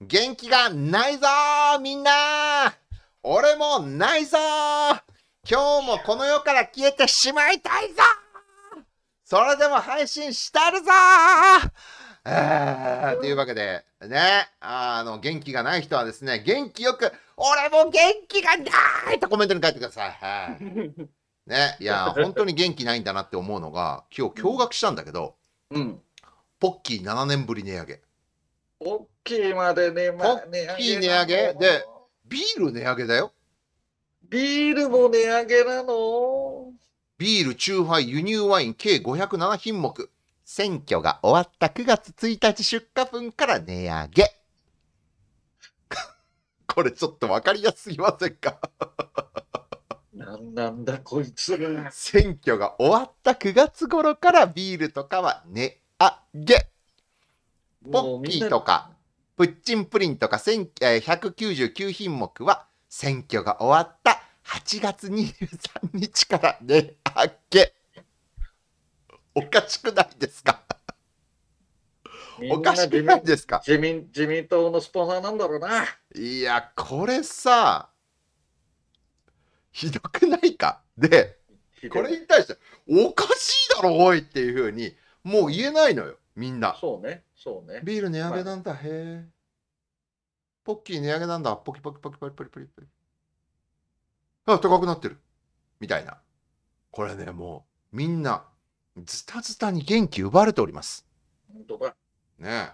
元気がないぞみんな俺もないぞ今日もこの世から消えてしまいたいぞそれでも配信したるぞえー、というわけで、ね、あの、元気がない人はですね、元気よく、俺も元気がないとコメントに書いてください。はい、ね、いや、本当に元気ないんだなって思うのが、今日驚愕したんだけど、うん。ポッキー7年ぶり値上げ。大きいまでね、まあ、大きい値上げで、ビール値上げだよ。ビールも値上げなのビール、チューハイ、輸入ワイン、計507品目。選挙が終わった9月1日出荷分から値上げ。これちょっとわかりやすすぎませんかなんなんだこいつが選挙が終わった9月頃からビールとかは値上げ。ポッキーとか、プッチンプリンとか199品目は選挙が終わった8月23日から値上げ。おかしくないですかおかしくないですか自民自民党のスポンサーなんだろうな。いや、これさ、ひどくないかで、これに対して、おかしいだろ、おいっていうふうに、もう言えないのよ。みんなそうねそうねビール値上げなんだ、へえポッキー値上げなんだポキポキポキポキポキポキポキあ高くなってるみたいなこれねもうみんなズタズタに元気奪われております本当かねえ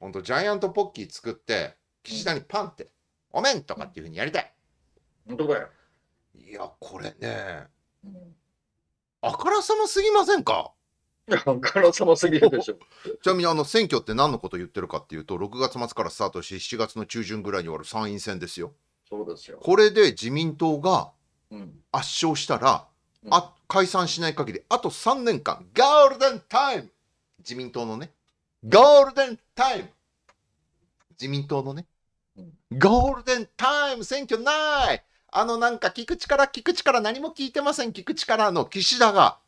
ほんとジャイアントポッキー作って岸田にパンって、おめんとかっていうふうにやりたい本当かよいやこれね、あからさますぎませんか可能性もすぎるでしょ。ちなみにあの選挙って何のこと言ってるかっていうと、6月末からスタートし、7月の中旬ぐらいに終わる参院選ですよ。そうですよ。これで自民党が圧勝したら、うん、あ解散しない限り、あと3年間、ゴールデンタイム自民党のね、ゴールデンタイム自民党のね、ゴールデンタイム選挙ないあのなんか聞く力、聞く力、何も聞いてません、聞く力の岸田が。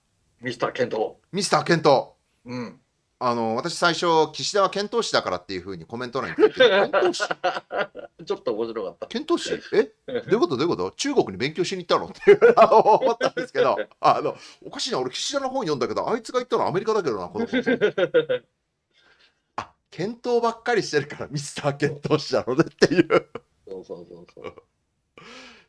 ミスター健闘ミスター健闘うんあの私最初岸田は遣唐使だからっていうふうにコメント欄に書いて ちょっと面白かった遣唐使え どういうことどういうこと中国に勉強しに行ったのって思ったんですけど あのおかしいな俺岸田の本読んだけどあいつが言ったのはアメリカだけどなこの本あ検討ばっかりしてるからミスター検討士なのねっていうそうそうそうそう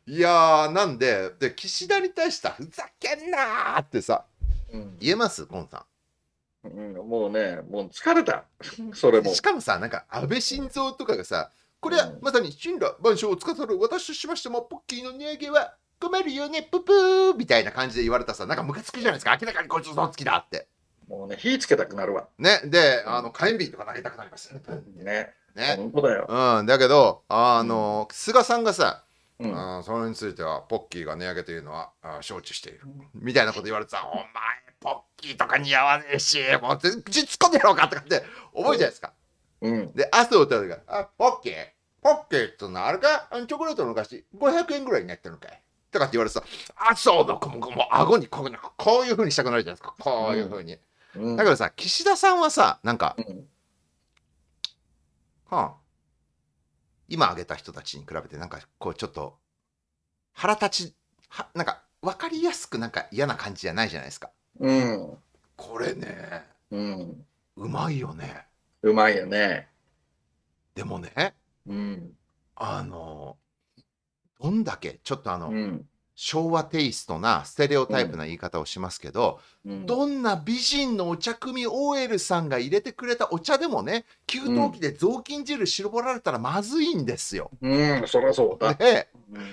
いやーなんでで岸田に対してはふざけんなーってさ言えますゴンさん、うん、もうねもう疲れたそれもしかもさなんか安倍晋三とかがさこれはまさに神羅万象を司る私としましてもポッキーの値上げは困るよねププーみたいな感じで言われたさなんかムカつくじゃないですか明らかにこいつ嘘つきだってもうね火つけたくなるわねで、あの火炎瓶とか投げたくなりますねね本当だよ、うん、だけどあの、うん、菅さんがさうん、それについてはポッキーが値上げというのは承知している、みたいなこと言われてさ「お前ポッキーとか似合わねえしもう口突っ込んでやろうか」とかって覚えじゃないですか。うん、で汗を打た時るポッキーポッキーってのあれかチョコレートのお菓子500円ぐらいになってるのかい」とかって言われてさあそうだこもあ、顎にこうこういうふうにしたくなるじゃないですかこういうふうに、うん、だからさ岸田さんはさなんか、うん、はあ今挙げた人たちに比べてなんかこうちょっと腹立ちはなんか分かりやすくなんか嫌な感じじゃないじゃないですか。うん。これねうん。うまいよね。うまいよね。でもねうん。あのどんだけちょっとあの、うん。昭和テイストなステレオタイプな言い方をしますけど、うん、どんな美人のお茶組 OL さんが入れてくれたお茶でもね給湯器で雑巾汁絞られたらまずいんですよ。うん、うん、そりゃそうだ。ね、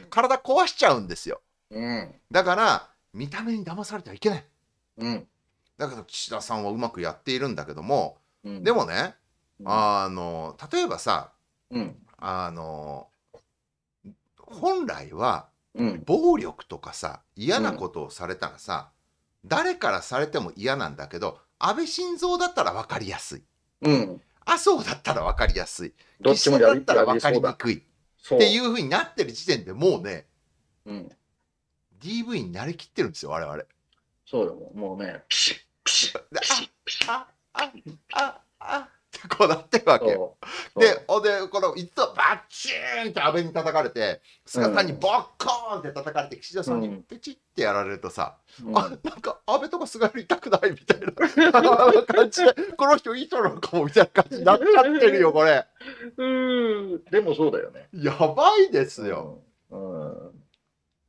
体壊しちゃうんですよ。うん、だから見た目に騙されてはいけない。うん、だけど岸田さんはうまくやっているんだけども、うん、でもねあの例えばさ、うん、あの本来は暴力とかさ嫌なことをされたらさ、うん、誰からされても嫌なんだけど安倍晋三だったら分かりやすい、うん、麻生だったら分かりやすい岸田だったら分かりにくいっていうふうになってる時点でもうね、うん、DV になりきってるんですよ我々。そうだもうねピシッピシッピシッピシッってこうなってるわけよ。で、ほんで、この、いつもバッチーンって安倍に叩かれて、菅にボッコーンって叩かれて、岸田さんにペチってやられるとさ、うん、あ、なんか安倍とか菅より痛くないみたいな、感じで、この人いい人なのかもみたいな感じになっちゃってるよ、これ。うん、でもそうだよね。やばいですよ。うん、うん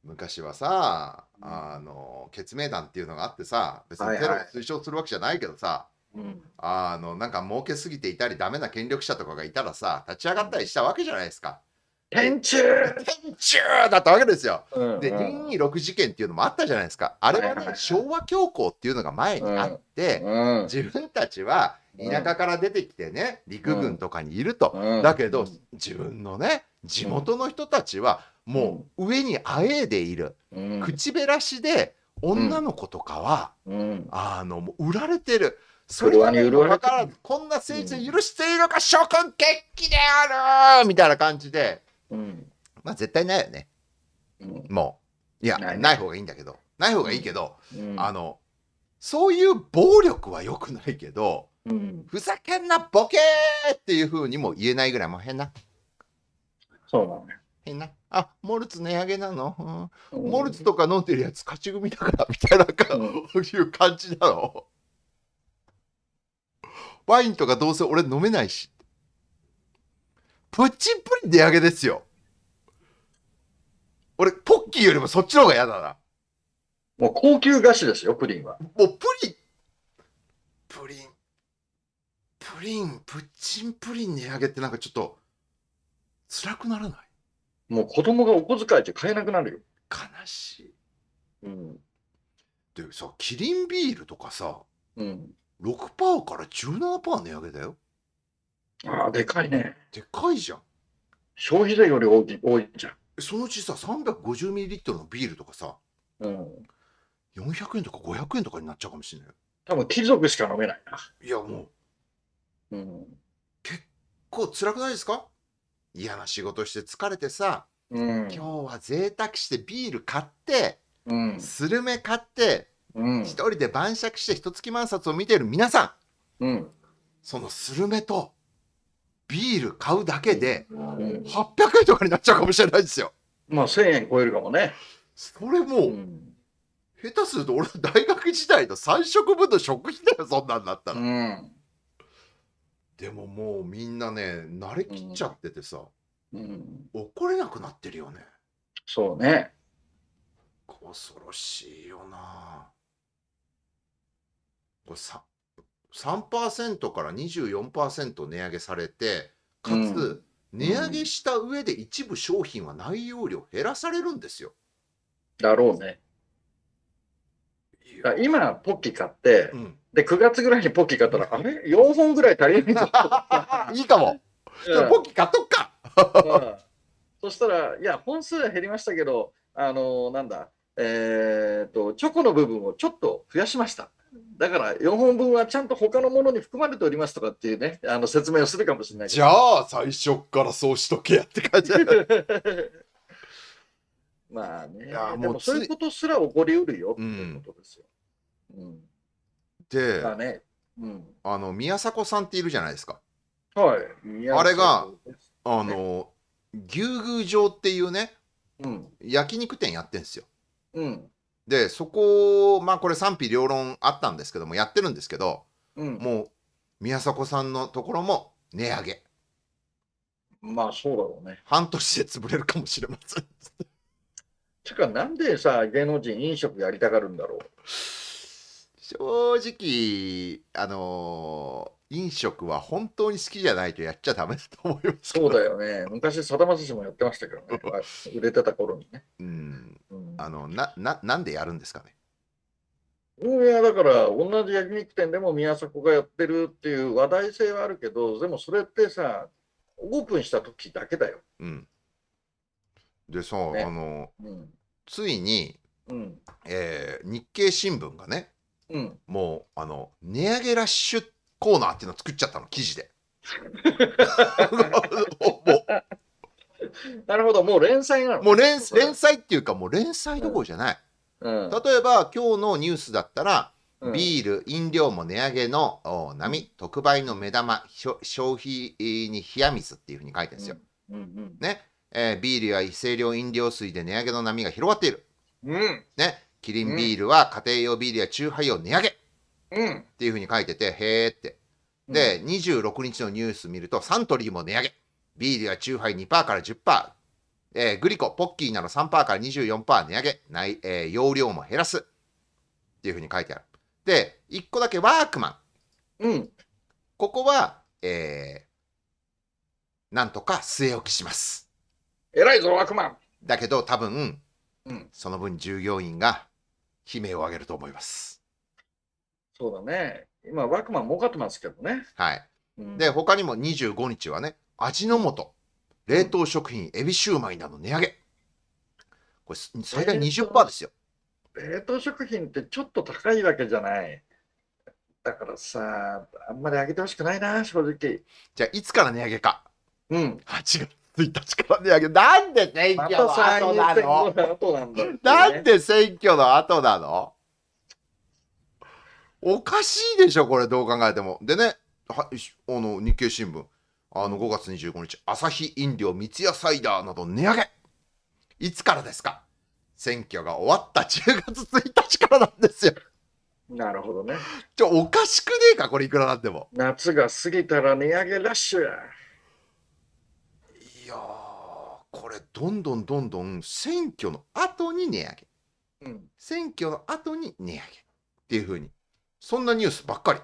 昔はさあの決命団っていうのがあってさ別にテロを推奨するわけじゃないけどさ、うん、あのなんか儲けすぎていたりダメな権力者とかがいたらさ立ち上がったりしたわけじゃないですか。天中天中だったわけですよ。うんうん、で226事件っていうのもあったじゃないですか。あれはね、昭和恐慌っていうのが前にあって、うんうん、自分たちは田舎から出てきてね陸軍とかにいると、うん、だけど自分のね地元の人たちはもう上にあえいでいる、口べらしで女の子とかは、あのもう売られてる。それはね、わからん。こんな政治で許しているのか、諸君決起であるみたいな感じで、うん、まあ絶対ないよね。うん、もう。いや、ない、方がいいんだけど。ない方がいいけど、うん、あの、そういう暴力は良くないけど、うん、ふざけんな、ボケーっていうふうにも言えないぐらい、もう変な。そうだね。変な。あ、モルツ値上げなの、うん、モルツとか飲んでるやつ勝ち組だから、みたいな、うん、いう感じなの。ワインとかどうせ俺飲めないし。プチプリ値上げですよ。俺、ポッキーよりもそっちの方が嫌だな。もう高級菓子ですよ、プリンは。もうプリン、プリン、プリン、プッチンプリン値上げってなんかちょっと、辛くならないもう子供がお小遣いって買えなくなるよ。悲しい。うん。でさ、キリンビールとかさ、うん。6%から17%値上げだよ。ああ、でかいね。でかいじゃん。消費税より大きい多いじゃん。そのうちさ、350ミリリットルのビールとかさ、うん、400円とか500円とかになっちゃうかもしれない多分貴族しか飲めないな。いや、もう、うん、結構辛くないですか嫌な仕事して疲れてさ、うん、今日は贅沢してビール買って、うん、スルメ買って、うん、一人で晩酌して一月万冊を見ている皆さん、うん、そのスルメとビール買うだけで、800円とかになっちゃうかもしれないですよ。まあ1000円超えるかもね。それもう、下手すると俺大学時代の3食分の食費だよそんなんなったら。でももうみんなね慣れきっちゃっててさ、怒れなくなってるよね。そうね。恐ろしいよな。これさ3%から24%値上げされてかつ、値上げした上で一部商品は内容量減らされるんですよ。だろうね。今ポッキー買って、うん、で9月ぐらいにポッキー買ったら、あれ4本ぐらい足りないぞ いいかも、うん、ポッキー買っとくか、うん、そしたらいや本数は減りましたけどあのー、なんだえー、っとチョコの部分をちょっと増やしましただから4本分はちゃんと他のものに含まれておりますとかっていうね、あの説明をするかもしれないじゃあ、最初からそうしとけやって感じ まあね、いもうそういうことすら起こりうるよっていうことですよ。うん、うん、で、ねうん、あの宮迫さんっているじゃないですか。はい、あれが、あの牛宮城っていうね、うん、焼肉店やってんですよ。うん、で、そこ、まあこれ賛否両論あったんですけども、やってるんですけど、うん、もう宮迫さんのところも値上げ。まあそうだろうね。半年で潰れるかもしれません。てか、なんでさ、芸能人飲食やりたがるんだろう。正直、あのー飲食は本当に好きじゃないとやっちゃダメだと思いますそうだよね昔さだまさしもやってましたけどね 売れてた頃にねうんあのなななんでやるんですかねいやだから同じ焼肉店でも宮迫がやってるっていう話題性はあるけどでもそれってさオープンした時だけだよ、うん、でさ、ね、あの、うん、ついに、うんえー、日経新聞がね、うん、もうあの値上げラッシュってコーナーっていうのを作っちゃったの、記事で。なるほど、もう連載なのもう連連載っていうか、もう連載どころじゃない。うん、例えば、今日のニュースだったら、ビール、飲料も値上げのお波、特売の目玉、しょ消費に冷や水っていうふうに書いてるんですよ。うんね、えービールや清涼飲料水で値上げの波が広がっている。うん。ね、キリンビールは家庭用ビールや酎ハイを値上げ。っていうふうに書いてて、へえって。で、26日のニュース見ると、サントリーも値上げ。ビールやチューハイ2%から10%。えー、グリコ、ポッキーなど3%から24%値上げ。ないえー、容量も減らす。っていうふうに書いてある。で、1個だけワークマン。うん。ここは、えー、なんとか据え置きします。偉いぞ、ワークマン。だけど、多分、うん、その分従業員が悲鳴を上げると思います。そうだね。今、ワークマン儲かってますけどね。はい。うん、で、他にも25日はね、味の素、冷凍食品、エビシューマイなど値上げ。これ、最大20%ですよ。冷凍食品ってちょっと高いわけじゃない。だからさ、あんまり上げてほしくないな、正直。じゃあ、いつから値上げか。うん。8月1日から値上げ。なんで選挙の後なの、ま、なんで選挙の後なのおかしいでしょ、これ、どう考えても。でね、はあの日経新聞、あの5月25日、朝日飲料、三ツ矢サイダーなど値上げ。いつからですか選挙が終わった10月1日からなんですよ。なるほどね。ちょ、おかしくねえか、これ、いくらなんでも。夏が過ぎたら値上げラッシュや。いやこれ、どんどんどんどん選挙の後に値上げ。うん、選挙の後に値上げっていうふうにそんなニュースばっかり。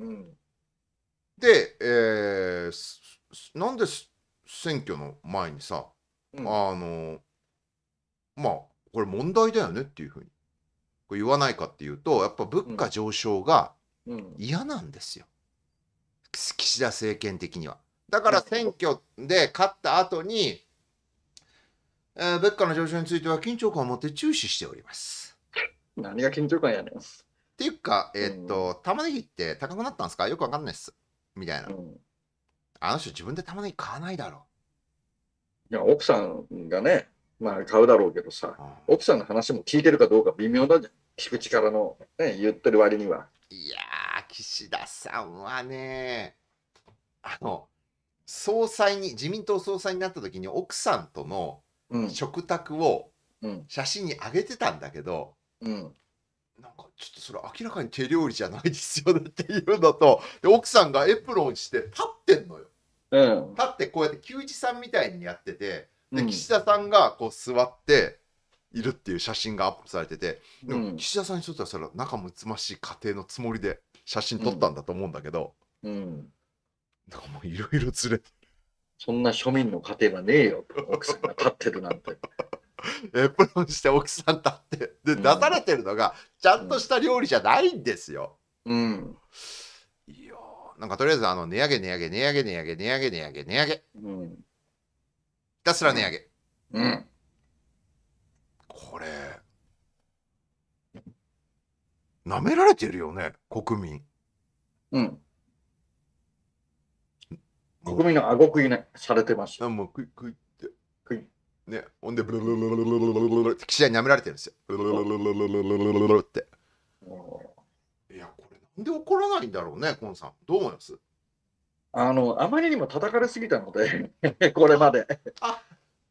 うん、で、えー、なんで選挙の前にさ、うん、あのまあこれ問題だよねっていうふうにこれ言わないかっていうとやっぱ物価上昇が嫌なんですよ、うん、岸田政権的には。だから選挙で勝った後に、えー、物価の上昇については緊張感を持って注視しております。何が緊張感やねん。ていうか、えー、っと、玉ねぎって高くなったんですかよくわかんないっす。みたいな。あの人自分で玉ねぎ買わないだろいや、奥さんがね、まあ買うだろうけどさ、奥さんの話も聞いてるかどうか微妙だじゃん。聞く力の、ね、言ってる割には。いやー、岸田さんはね、あの、総裁に、自民党総裁になった時に奥さんとの食卓を写真に上げてたんだけど、うん、なんかちょっとそれ明らかに手料理じゃないですよねっていうのとで奥さんがエプロンして立ってんのよ、うん、立ってこうやって球児さんみたいにやっててで岸田さんがこう座っているっていう写真がアップされてて、でも岸田さんにとってはそれは仲睦ましい家庭のつもりで写真撮ったんだと思うんだけど、うん、なんかもういろいろずれてそんな庶民の家庭はねえよ奥さんが立ってるなんてエ プロンして奥さん立って、で、出されてるのが、ちゃんとした料理じゃないんですよ。うん。いやなんかとりあえず、あの、値上げ、値上げ、値上げ、値上げ、値上げ、値上げ、値上げ。うん。ひたすら値上げ。うん。これ、なめられてるよね、国民。うん。国民の顎食いね、されてます。もう食い、食い。ね、ほんで、ブルルルルルルルルルルルって岸田に舐められてるんですよ。ブルルルルルルルルルルルって。いや、これなんで怒らないんだろうね、コンさん。どう思いますあの、あまりにも叩かれすぎたのでこれまであ。あ、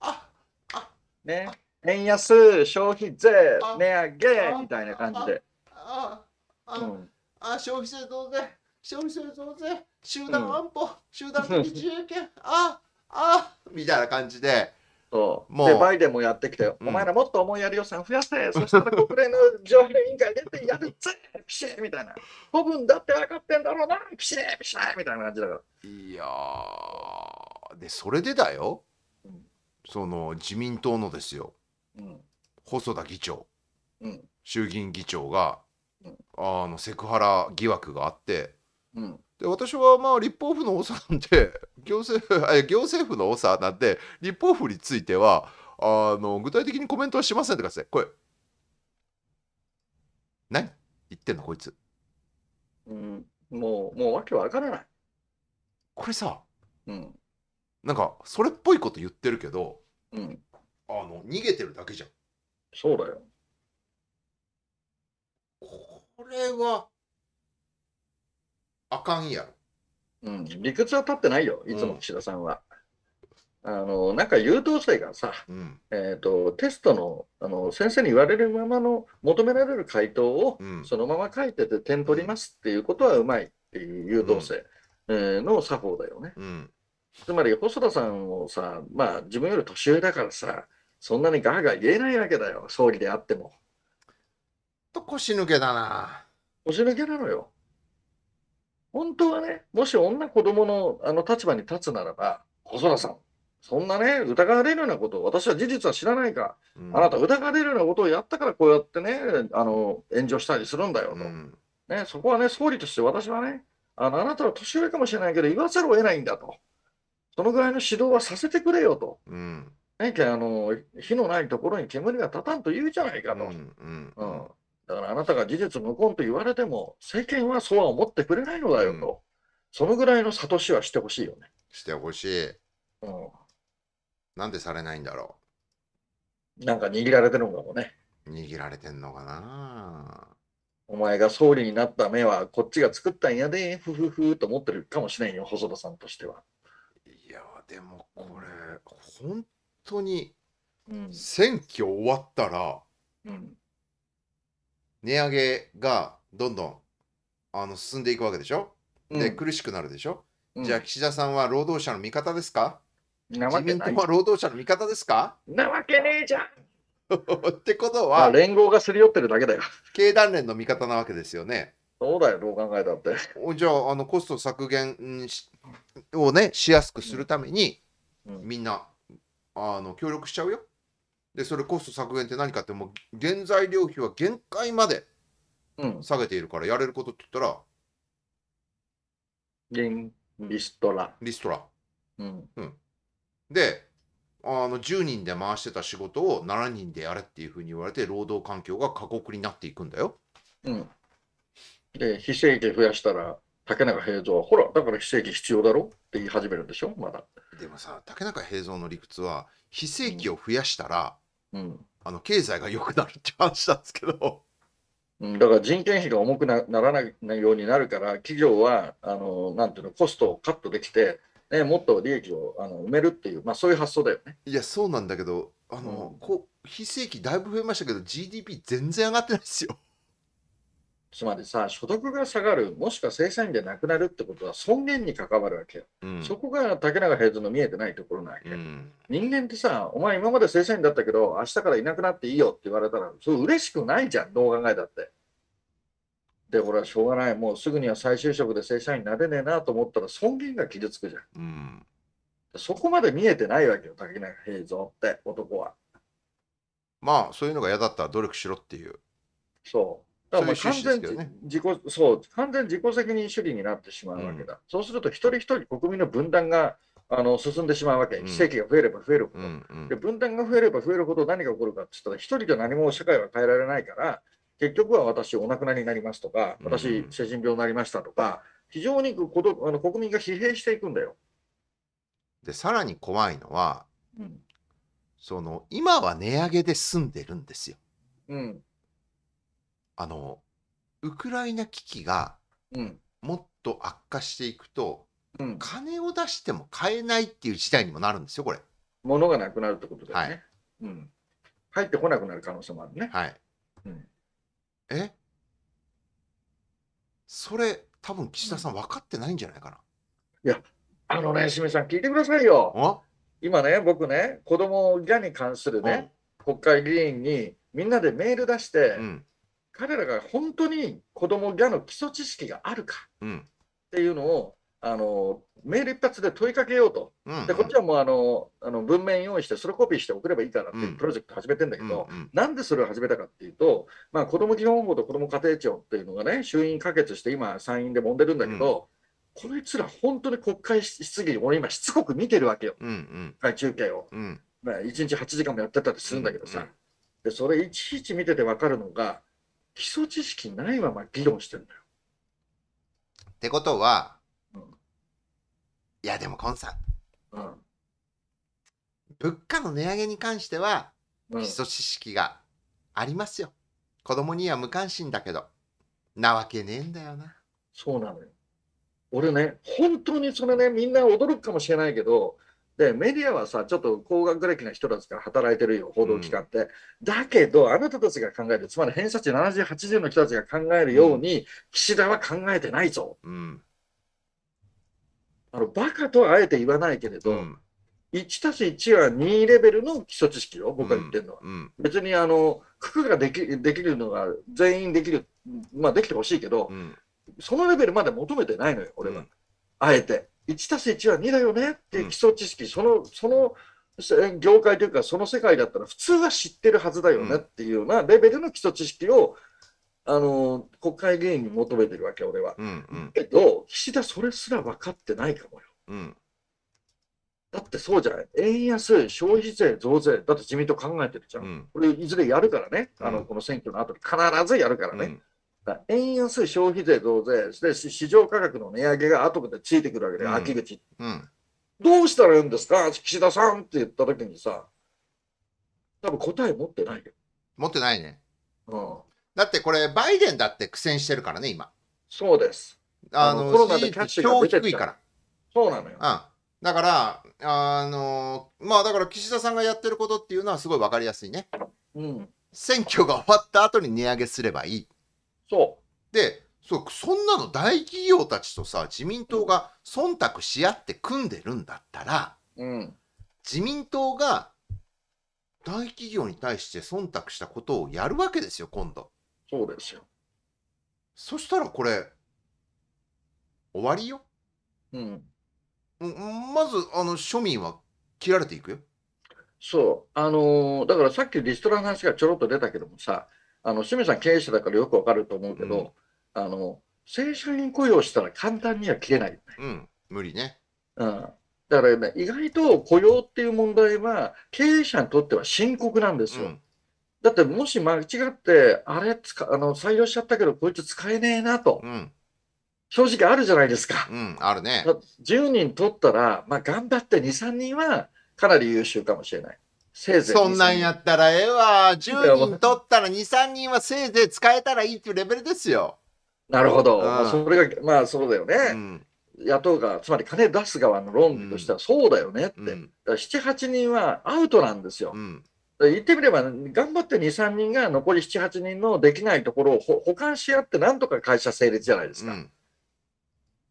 あ、あ、ね。円安、消費税、値上げみたいな感じで。あ、あ、あ、うん、あ消費税増税、消費税増税、集団安保、うん、集団的自衛権、あ、あ、みたいな感じで。そう。で、バイデンもやってきて、うん、お前らもっと思いやり予算増やせ、そしたら国連の上院委員会出てやるぜ、ピシーみたいな。子分だって分かってんだろうな、ピシーピシーみたいな感じだから。いやで、それでだよ、うん、その自民党のですよ、うん、細田議長、うん、衆議院議長が、あのセクハラ疑惑があって、うん、で私はまあ立法府の長なんで 行政府行政府の長なんで立法府についてはあの具体的にコメントはしませんってください。これ何言ってんのこいつ。うん、もうもうわけわからない。これさ、うん、なんかそれっぽいこと言ってるけど、うん、あの逃げてるだけじゃん。そうだよ。これはあかんやろ。うん、理屈は立ってないよ、いつも岸田さんは。うん、あのなんか優等生がさ、うん、えーと、テストのあの先生に言われるままの求められる回答を、そのまま書いてて点取りますっていうことはうまいっていう優等生、うん、えー、の作法だよね。つまり細田さんをさ、まあ、自分より年上だからさ、そんなにガーガー言えないわけだよ、総理であっても。と腰抜けだな。腰抜けなのよ。本当はね、もし女子供のあの立場に立つならば、細田さん、そんなね、疑われるようなこと、を、私は事実は知らないから、うん、あなた疑われるようなことをやったから、こうやってね、あの炎上したりするんだよと、うん、ね、そこはね、総理として私はねあの、あなたは年上かもしれないけど、言わざるを得ないんだと、そのぐらいの指導はさせてくれよと、うん、ね、あの火のないところに煙が立たんと言うじゃないかと。うんだからあなたが事実無根と言われても、世間はそうは思ってくれないのだよと、うん、そのぐらいの諭しはしてほしいよね。してほしい。うん、なんでされないんだろう。なんか握られてるのかもね。握られてんのかな。お前が総理になった目はこっちが作ったんやで、ふふふと思ってるかもしれんよ、細田さんとしては。いや、でもこれ、本当に、選挙終わったら、うん、値上げがどんどんあの進んでいくわけでしょ、うで苦しくなるでしょ、うん、じゃあ岸田さんは労働者の味方ですか自民党は労働者の味方ですかなわけねえじゃん ってことは、連合がすり寄ってるだけだよ。経団連の味方なわけですよね。そうだよ、どう考えたって。じゃあ、あのコスト削減をね、しやすくするために、うんうん、みんなあの協力しちゃうよ。でそれコスト削減って何かってもう原材料費は限界まで下げているからやれることって言ったら、リストラ。リストラ。うん。うん、であの10人で回してた仕事を7人でやれっていうふうに言われて労働環境が過酷になっていくんだよ。うん、で非正規増やしたら竹中平蔵はほらだから非正規必要だろって言い始めるんでしょまだ。でもさ竹中平蔵の理屈は非正規を増やしたら、うん、あの経済が良くなるって話なんですけど。だから人件費が重くならないようになるから企業はあのなんていうのコストをカットできて、ね、もっと利益をあの埋めるっていう、まあ、そういう発想だよね。いやそうなんだけどあの、うん、こ非正規だいぶ増えましたけど GDP 全然上がってないですよ。つまりさ、所得が下がる、もしくは正社員でなくなるってことは尊厳に関わるわけよ。うん、そこが竹中平蔵の見えてないところなわけ、うん、人間ってさ、お前今まで正社員だったけど、明日からいなくなっていいよって言われたら、それ嬉しくないじゃん、どう考えたって。で、俺はしょうがない、もうすぐには再就職で正社員になれねえなと思ったら尊厳が傷つくじゃん。うん、そこまで見えてないわけよ、竹中平蔵って、男は。まあ、そういうのが嫌だったら努力しろっていう。そう。だから完全自己、ね、そう完全自己責任主義になってしまうわけだ。うん、そうすると一人一人国民の分断があの進んでしまうわけ、非正規が増えれば増えるほど、うんうん、で、分断が増えれば増えるほど何が起こるかって言ったら、一人で何も社会は変えられないから、結局は私、お亡くなりになりますとか、私、精神病になりましたとか、非常にこどあの国民が疲弊していくんだよ。で、さらに怖いのは、うん、その今は値上げで済んでるんですよ。うん、あのウクライナ危機がもっと悪化していくと、うん、金を出しても買えないっていう事態にもなるんですよこれ。物がなくなるってことだよね、うん、入ってこなくなる可能性もあるね、はい、うんえそれ多分岸田さん分かってないんじゃないかあのねしめさん聞いてくださいな。よ今ね僕ね子供ャに関するね、国会議員にみんなでメール出して、うん彼らが本当に子供ギャの基礎知識があるかっていうのを、あのメール一発で問いかけようと、うんうん、でこっちはもうあのあの文面用意して、それコピーして送ればいいからっていうプロジェクト始めてんだけど、うんうん、なんでそれを始めたかっていうと、まあ、子ども基本法と子ども家庭庁っていうのがね、衆院可決して、今、参院で揉んでるんだけど、うん、こいつら、本当に国会質疑を今、しつこく見てるわけよ、うんうん、中継を、うんまあ、1日8時間もやってたりするんだけどさ、うんうん、で、それいちいち見てて分かるのが、基礎知識ないまま議論してるんだよ。ってことは、うん、いやでもコンさん、うん、物価の値上げに関しては、基礎知識がありますよ。子供には無関心だけど、なわけねえんだよな。そうなのよ。俺ね、本当にそれね、みんな驚くかもしれないけど、でメディアはさちょっと高学歴な人たちが働いてるよ報道機関って、うん、だけどあなたたちが考えるつまり偏差値70、80の人たちが考えるように、うん、岸田は考えてないぞ、うん、あのバカとはあえて言わないけれど、うん、1たす1は2レベルの基礎知識よ僕が言ってるのは、別にあの区ができできるのが全員できる、まあ、できてほしいけど、そのレベルまで求めてないのよ俺は、あえて。1たす1は2だよねって基礎知識、うん、そのその業界というかその世界だったら普通は知ってるはずだよねっていうようなレベルの基礎知識をあの国会議員に求めてるわけ俺は、うんうん、けど岸田それすら分かってないかもよ、うん、だってそうじゃない円安消費税増税だって自民党考えてるじゃん、うん、これいずれやるからねあのこの選挙の後に必ずやるからね、円安消費税増税、して市場価格の値上げが後でついてくるわけで、うん、秋口、うん、どうしたらいいんですか、岸田さんって言ったときにさ、多分答え持ってないよ。持ってないね。うん、だってこれ、バイデンだって苦戦してるからね、今。そうです。あのコロナでキャッ低いから。そうなのよ。うんだから、あのまあだから岸田さんがやってることっていうのはすごい分かりやすいね。うん、選挙が終わった後に値上げすればいい。そう。で、そう、そんなの大企業たちとさ、自民党が忖度し合って組んでるんだったら、うん、自民党が大企業に対して忖度したことをやるわけですよ、今度。そうですよ。そしたらこれ、終わりよ。うん。まず、あの、庶民は切られていくよ。そう。あのー、だからさっきリストラの話がちょろっと出たけどもさ、あの清水さん経営者だからよくわかると思うけど、うん、あの正社員雇用したら簡単には切れない、ね、うん、無理ね、うん、だから、ね、意外と雇用っていう問題は経営者にとっては深刻なんですよ、うん、だってもし間違ってあれつかあの採用しちゃったけどこいつ使えねえなと、うん、正直あるじゃないですか、うん、あるね10人取ったら、まあ、頑張って23人はかなり優秀かもしれないせいぜい。そんなんやったらええわ。10人取ったら2、3人はせいぜい使えたらいいっていうレベルですよ。なるほど。まあ、それが、まあそうだよね。うん雇側、つまり金出す側の論理としてはそうだよねって、うん、7、8人はアウトなんですよ。うん、言ってみれば、頑張って2、3人が残り7、8人のできないところを保管し合って、なんとか会社成立じゃないですか。うん、っ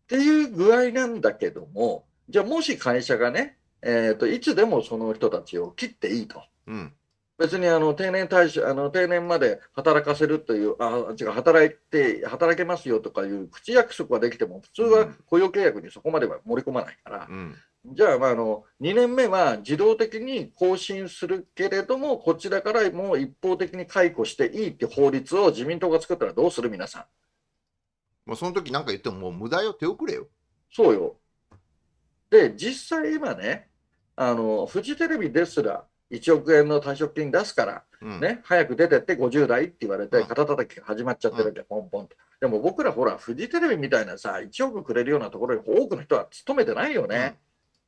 ていう具合なんだけども、じゃあもし会社がね、えーと、いつでもその人たちを切っていいと。うん別にあの定年退職あの定年まで働かせるというあ違う働いて働けますよとかいう口約束はできても普通は雇用契約にそこまでは盛り込まないから、うん、じゃあ,、まあ、あの2年目は自動的に更新するけれどもこちらからもう一方的に解雇していいって法律を自民党が作ったらどうする皆さん。もうその時なんか言ってももう無駄よ手遅れよ。そうよ。で実際今ねあのフジテレビですら1億円の退職金出すから、うん、ね、早く出てって50代って言われて、肩叩きが始まっちゃってるんで、ポンポンと。でも僕らほら、フジテレビみたいなさ、1億くれるようなところに多くの人は勤めてないよね。うん、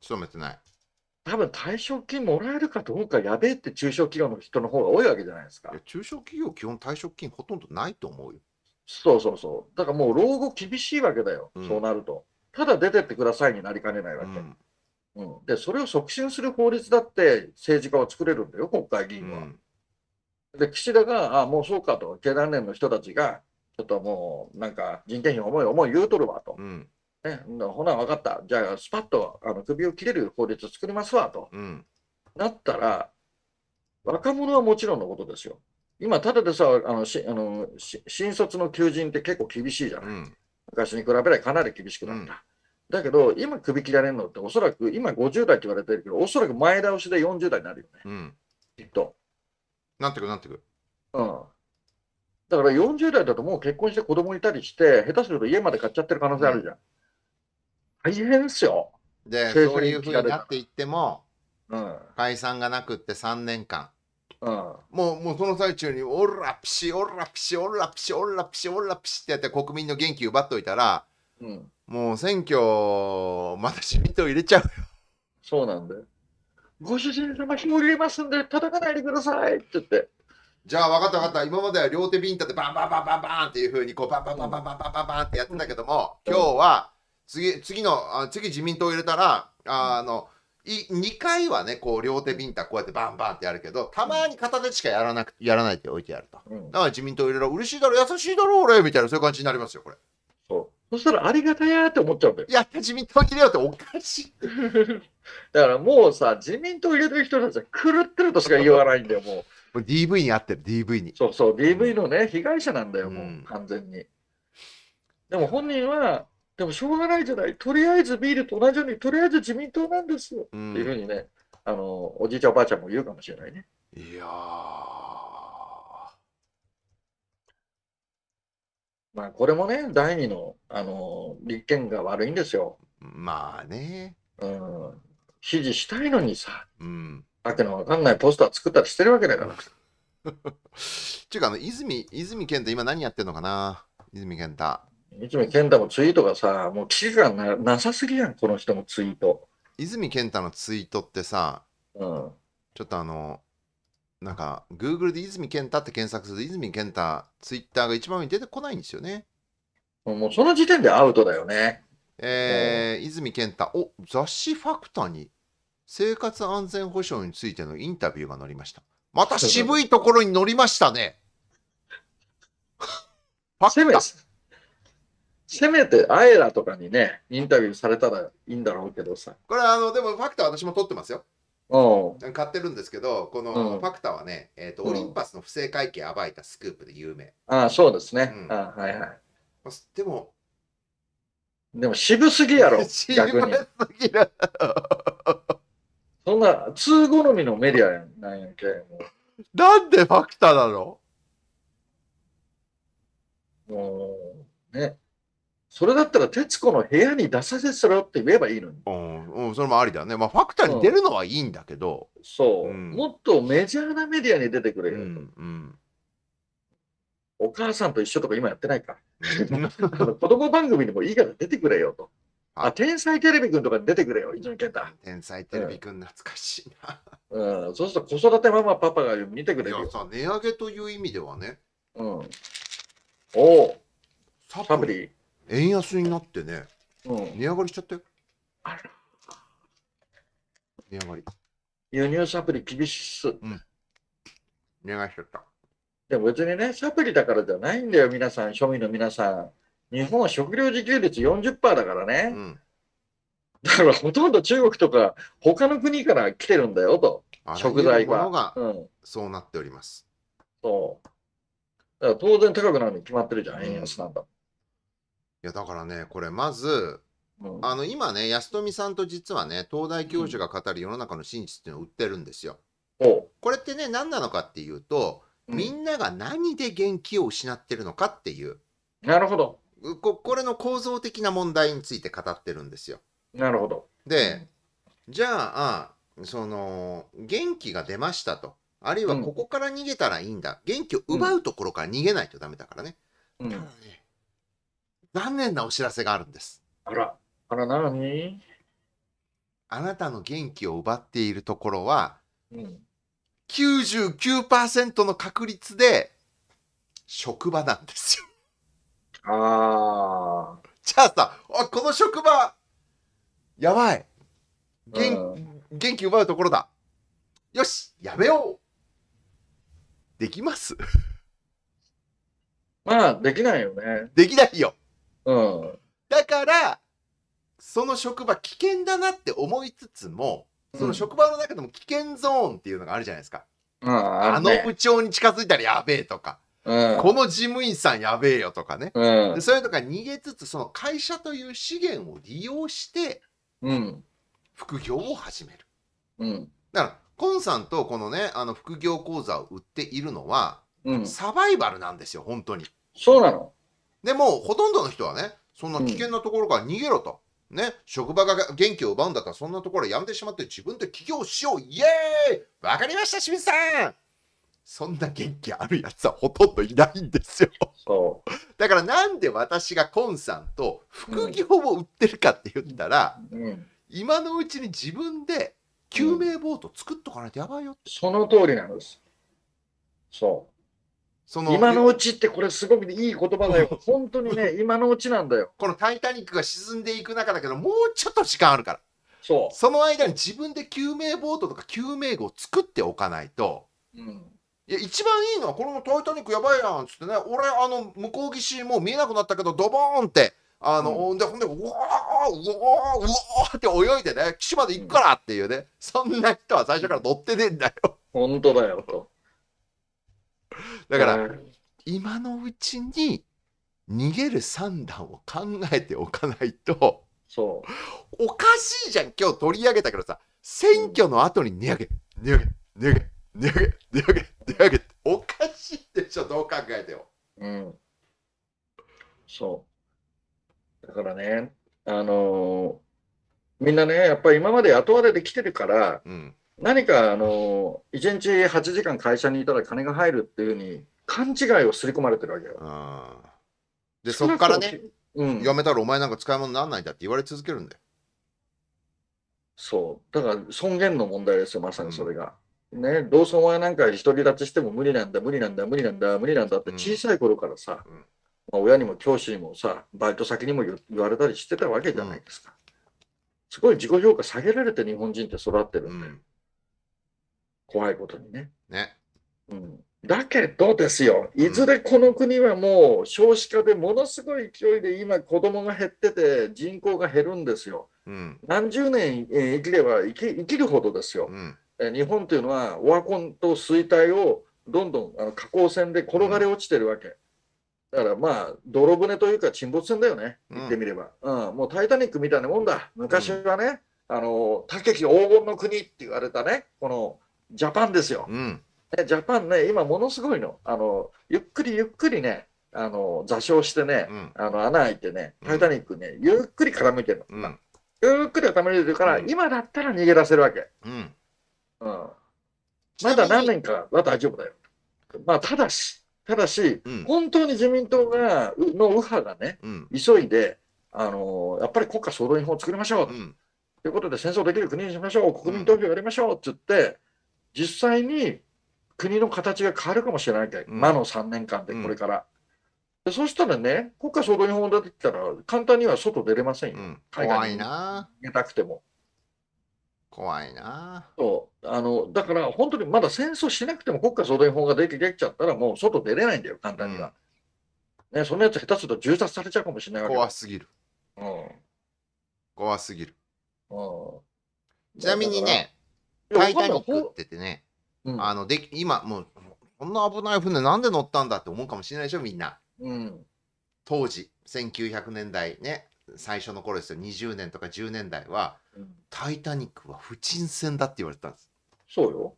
勤めてない。多分退職金もらえるかどうかやべえって中小企業の人の方が多いわけじゃないですか。中小企業、基本退職金ほとんどないと思うよ。そうそうそう。だからもう老後厳しいわけだよ、うん、そうなると。ただ出てってくださいになりかねないわけ。でそれを促進する法律だって政治家は作れるんだよ、国会議員は。うん、で岸田が、あもうそうかと、経団連の人たちが、ちょっともうなんか人件費重い重い言うとるわと、うん、ね、ほな分かった、じゃあスパッとあの首を切れる法律作りますわと、うん、なったら、若者はもちろんのことですよ。今、ただでさあのしあのし、新卒の求人って結構厳しいじゃない、昔に比べればかなり厳しくなった。だけど、今首切られるのって、おそらく、今50代って言われてるけど、おそらく前倒しで40代になるよね。うん。きっと。なってくなってくうん。だから40代だともう結婚して子供いたりして、下手すると家まで買っちゃってる可能性あるじゃん。うん、大変ですよ。で、そういうふうになっていっても、うん、解散がなくって3年間。うん、もう、もうその最中に、オラプシ、オラプシ、オラプシ、オラプシ、オラピシってやって国民の元気奪っといたら、うん、もう選挙、また自民党入れちゃうよ。そうなんだよ。ご主人様、ひも入れますんで、叩かないでくださいって言って。じゃあ分かった分かった。今までは両手ビンタでバンバンバンバンバンっていうふうにこうバンバンバンバンバンバンバンバンってやってたけども、今日は次次のあ次自民党入れたらあの、い2回はねこう両手ビンタこうやってバンバンってやるけどたまに片手しかやらなくやらないって置いてやると、だから自民党入れろ嬉しいだろ優しいだろ俺みたいなそういう感じになりますよこれ。そしたらありがたやーって思っちゃうんだよ。やった自民党入れようっておかしい。だからもうさ、自民党入れてる人たちは狂ってるとしか言わないんだよ、もう。もう DV に合ってる、DV に。そうそう、DV のね、被害者なんだよ、もう、完全に。でも本人は、でもしょうがないじゃない、とりあえずビールと同じように、とりあえず自民党なんですよ、うっていうふうにね、あの、おじいちゃんおばあちゃんも言うかもしれないね。いやー。まあ、これもね、第二の、あのー、立憲が悪いんですよ。まあね。うん。支持したいのにさ、うん、わけのわかんないポスター作ったりしてるわけだから。っていうかあの泉、泉健太、今何やってんのかな、泉健太。泉健太もツイートがさ、もう記事がななさすぎやん、この人のツイート。泉健太のツイートってさ、うん、ちょっとあの、なんか、Google で泉健太って検索すると、泉健太、Twitter が一番上に出てこないんですよね。もうその時点でアウトだよね。えー、泉健太、お雑誌ファクターに生活安全保障についてのインタビューが載りました。また渋いところに乗りましたね。せめせめてあえらとかにね、インタビューされたらいいんだろうけどさ。これ、あの、でもファクター私も撮ってますよ。買ってるんですけど、このファクタはね、えーと、オリンパスの不正会計暴いたスクープで有名。ああ、そうですね。うんあはいはい、でも、でも渋すぎやろ、逆に。そんな、通好みのメディアやなんやけ。なんでファクタなのもう、ね。それだったら、徹子の部屋に出させすろって言えばいいのに。うん、うん、それもありだね。まあ、ファクターに出るのはいいんだけど。うん、そう、うん、もっとメジャーなメディアに出てくれようん、うん、お母さんと一緒とか今やってないか。子供番組にもいいから出てくれよと。あ、天才テレビくんとか出てくれよ、伊集院健た。天才テレビくん、懐かしいな。うん、そうすると子育てママ、パパが見てくれよ。いやさ、値上げという意味ではね。うん。おお。サプリ円安になってね、うん、値上がりしちゃったよ。値上がり。輸入サプリ厳しっす。うん。値上がりしちゃった。でも別にね、サプリだからじゃないんだよ、皆さん、庶民の皆さん。日本は食料自給率40%だからね。うん、だからほとんど中国とか、他の国から来てるんだよと、食材が。うん、そうなっております。そう。だから当然高くなるに決まってるじゃん、円安なんだもん。やだからねこれまずうんあの今ね安富さんと実はね東大教授が語る世の中の真実っていうのを売ってるんですよ。これってね何なのかっていうとうんみんなが何で元気を失ってるのかっていうなるほど。ここれの構造的な問題について語ってるんですよ。なるほど。でじゃあその元気が出ましたとあるいはここから逃げたらいいんだ元気を奪うところから逃げないとダメだからね。うんただね残念なお知らせがあるんです。あら、あらにあなたの元気を奪っているところは、うん、99%の確率で職場なんですよ。ああ。じゃあさ、あこの職場、やばい。元うん、元気奪うところだ。よし、やめよう。できますまあ、できないよね。できないよ。うん。だから、その職場危険だなって思いつつも、その職場の中でも危険ゾーンっていうのがあるじゃないですか。うん、あの部長に近づいたらやべえとか、うん。この事務員さんやべえよとかね。うんで。そういうとか逃げつつ、その会社という資源を利用して副業を始める。うん。だから、コンさんとこのね、あの副業講座を売っているのは、うん。サバイバルなんですよ、本当に。そうなのでもほとんどの人はねそんな危険なところから逃げろと、うん、ね職場が元気を奪うんだったらそんなところやんでしまって自分で起業しようイエーイわかりました清水さんそんな元気あるやつはほとんどいないんですよだからなんで私がコンさんと副業を売ってるかって言ったら、うん今のうちに自分で救命ボート作っとかないとやばいよって、その通りなんです。そう。その今のうちってこれすごくいい言葉だよ。本当にね、今のうちなんだよ。このタイタニックが沈んでいく中だけど、もうちょっと時間あるから。そう。その間に自分で救命ボートとか救命具を作っておかないと。うん。いや、一番いいのは、このタイタニックやばいやん、っつってね、俺、あの、向こう岸もう見えなくなったけど、ドボーンって、あの、うん、で、ほんで、うわー、うわー、うわーって泳いでね、岸まで行くからっていうね、そんな人は最初から乗ってねえんだよ。本当だよ、と。だから、今のうちに逃げる算段を考えておかないと、そう。おかしいじゃん、今日取り上げたけどさ、選挙の後に値上げ、値上げ、値上げ、値上げ、値上げ、値上げって、おかしいでしょ、どう考えてようん。そう。だからね、あのー、みんなね、やっぱり今まで雇われてきてるから、うん、何かあの1日8時間会社にいたら金が入るっていうふうに勘違いをすり込まれてるわけよ。でそこからね、うん、やめたらお前なんか使い物にならないんだって言われ続けるんだよ。そうだから尊厳の問題ですよまさにそれが。うん、ねどうせお前なんか独り立ちしても無理なんだ無理なんだ無理なんだ無理なんだって小さい頃からさ、うん、まあ、親にも教師にもさバイト先にも言われたりしてたわけじゃないですか。すごい自己評価下げられて日本人って育ってるんで。怖いことにね。ね。うん、だけどですよ、いずれこの国はもう少子化でものすごい勢いで今、子供が減ってて人口が減るんですよ。うん、何十年生きれば生き生きるほどですよ。うん日本というのはオワコンと衰退をどんどんあの下降線で転がり落ちてるわけ、だからまあ泥船というか沈没船だよね、言ってみれば、うんもう「タイタニック」みたいなもんだ昔はね、うん、あの「黄金の国」って言われたねこのジャパンですよ。うん、ジャパンね、今ものすごいの。あの、ゆっくりゆっくりね、あの、座礁してね、うん、あの、穴開いてね、タイタニックね、ゆっくり傾いてるの。うん、ゆっくり傾いてるから、今だったら逃げ出せるわけ。うん。うん。まだ何年かは大丈夫だよ。まあ、ただし、ただし、本当に自民党が、の右派がね、急いで、あのやっぱり国家総動員法を作りましょう。ということで戦争できる国にしましょう、国民投票やりましょうって言って、実際に国の形が変わるかもしれないけ、うん、の3年間でこれから、うん、そしたらね国家総動員法出てきたら簡単には外出れませんよ、うん、海外にたくても怖いなそうあのだから本当にまだ戦争しなくても国家総動員法ができきちゃったらもう外出れないんだよ簡単には、うん、ねそのやつ下手すると銃殺されちゃうかもしれないわけ怖すぎる、うん、怖すぎる、うん、ちなみにねタイタニックって言ってね、うん、あので今もうこんな危ない船なんで乗ったんだって思うかもしれないでしょみんな、うん、当時1900年代ね最初の頃ですよ20年とか10年代は、うん、タイタニックは不沈船だって言われてたんですそうよ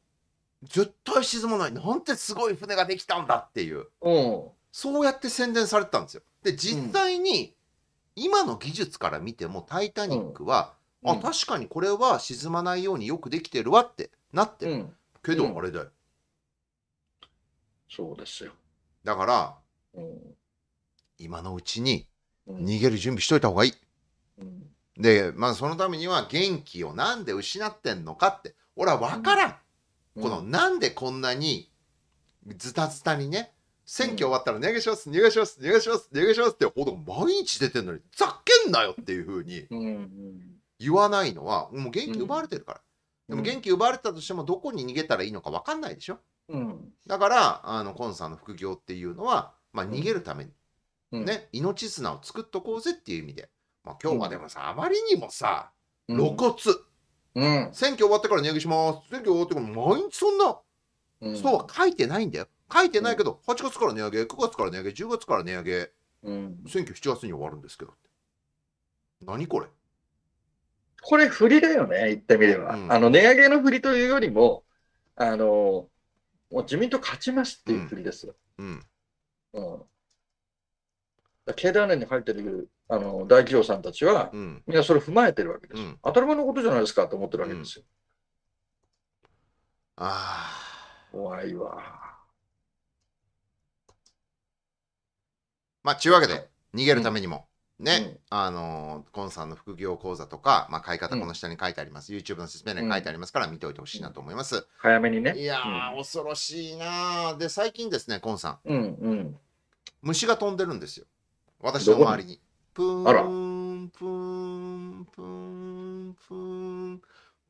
絶対沈まないなんてすごい船ができたんだっていう、うん、そうやって宣伝されてたんですよで実際に、今の技術から見ても「タイタニック」はあ、うん、確かにこれは沈まないようによくできてるわってなってる、うん、けどあれだよ、そうですよだから、今のうちに逃げる準備しといた方がいい、でまあそのためには元気をなんで失ってんのかって俺は分からん、このなんでこんなにズタズタにね選挙終わったら「逃げします逃げします逃げします逃げします」ってほど毎日出てんのにざっけんなよっていうふうに言わないのはもう元気奪われてるから、うん、でも元気奪われたとしてもどこに逃げたらいいのか分かんないでしょ、うん、だからあのコンさんの副業っていうのは、まあ、逃げるために、うん、ね命綱を作っとこうぜっていう意味で、まあ、今日はでもさ、あまりにもさ露骨、うん選挙終わってから値上げします選挙終わってから毎日そんな、そうは書いてないんだよ書いてないけど、8月から値上げ9月から値上げ10月から値上げ、うん、選挙7月に終わるんですけど何これこれ振りだよね、言ってみれば。うん、あの、値上げの振りというよりも、あの、もう自民党勝ちますっていう振りですよ。うん。うん。経団連に入ってるあの大企業さんたちは、うん、みんなそれ踏まえてるわけです、うん、当たり前のことじゃないですかと思ってるわけですよ。ああ。怖いわ。まあ、ちゅうわけで、逃げるためにも、ね、うん、あのコンさんの副業講座とか、まあ、買い方この下に書いてあります、うん、YouTube の説明欄に書いてありますから見ておいてほしいなと思います、うん、早めにねいやー、恐ろしいなで最近ですねコンさん、うんうん、虫が飛んでるんですよ私の周りにプーンプーンプーンプーン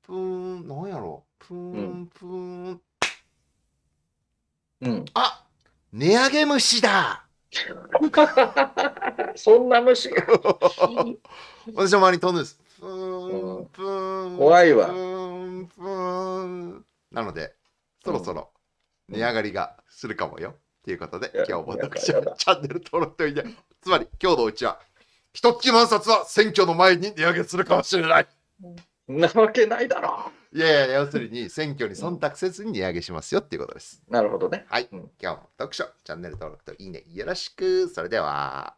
プーンなんやろプーンプーン、うん、あ値上げ虫だ そんな虫が。私は周りに飛んでです。怖いわ。なので、そろそろ値上がりがするかもよ。ということで、今日も私はチャンネル登録といて、つまり今日のうちは、一月万冊は選挙の前に値上げするかもしれない。なわけないだろう。いやいや、要するに選挙に忖度せずに値上げしますよっていうことです。なるほどね。はい。今日も読書、チャンネル登録といいねよろしく。それでは。